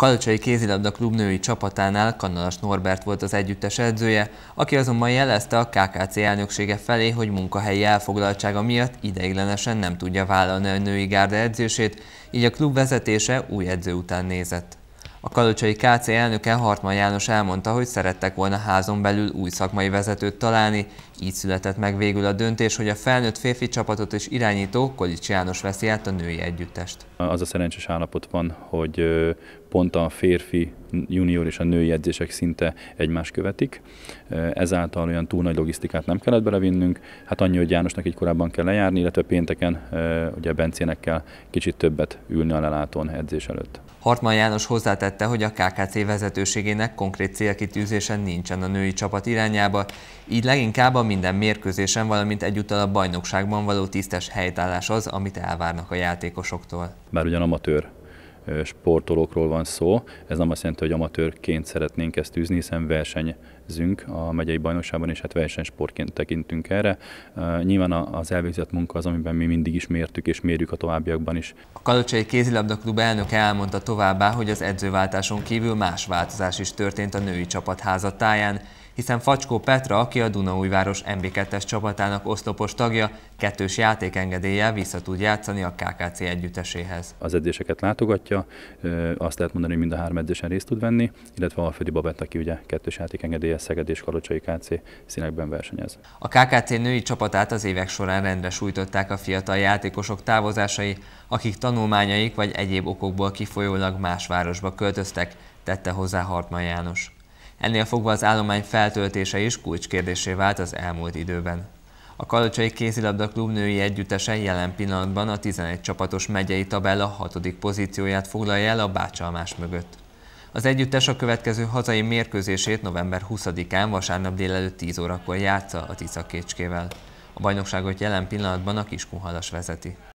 Kalocsai kézilabda klub női csapatánál Kannalas Norbert volt az együttes edzője, aki azonban jelezte a KKC elnöksége felé, hogy munkahelyi elfoglaltsága miatt ideiglenesen nem tudja vállalni a női gárda edzését, így a klub vezetése új edző után nézett. A Kalocsai KC elnöke Hartman János elmondta, hogy szerettek volna házon belül új szakmai vezetőt találni, így született meg végül a döntés, hogy a felnőtt férfi csapatot és irányító Kolics János veszi át a női együttest. Az a szerencsés állapot van, hogy pont a férfi junior és a női edzések szinte egymást követik. Ezáltal olyan túl nagy logisztikát nem kellett belevinnünk. Hát annyi, hogy Jánosnak így korábban kell lejárni, illetve pénteken ugye Bencének kell kicsit többet ülni a lelátón edzés előtt. Hartman János hozzátette, hogy a KKC vezetőségének konkrét célkitűzése nincsen a női csapat irányába, így leginkább a minden mérkőzésen, valamint egyúttal a bajnokságban való tisztes helytállás az, amit elvárnak a játékosoktól. Már ugyan amatőr sportolókról van szó. Ez nem azt jelenti, hogy amatőrként szeretnénk ezt űzni, hiszen versenyzünk a megyei bajnokságban, és hát versenysportként tekintünk erre. Nyilván az elvégzett munka az, amiben mi mindig is mértük, és mérjük a továbbiakban is. A Kalocsai Kézilabda Klub elnöke elmondta továbbá, hogy az edzőváltáson kívül más változás is történt a női csapat házatáján, hiszen Facskó Petra, aki a Dunaújváros MB2-es csapatának oszlopos tagja, kettős játékengedéllyel vissza tud játszani a KKC együtteséhez. Az edzéseket látogatja, azt lehet mondani, hogy mind a három edzésen részt tud venni, illetve a földi Babett, aki ugye kettős játékengedélye Szeged és Kalocsai KC színekben versenyez. A KKC női csapatát az évek során rendre sújtották a fiatal játékosok távozásai, akik tanulmányaik vagy egyéb okokból kifolyólag más városba költöztek, tette hozzá Hartman János. Ennél fogva az állomány feltöltése is kulcskérdésé vált az elmúlt időben. A Kalocsai Kézilabda Klub női együttese jelen pillanatban a 11 csapatos megyei tabella 6. pozícióját foglalja el a Bácsalmás mögött. Az együttes a következő hazai mérkőzését november 20-án vasárnap délelőtt 10 órakor játsza a Tiszakécskével. A bajnokságot jelen pillanatban a Kiskunhalas vezeti.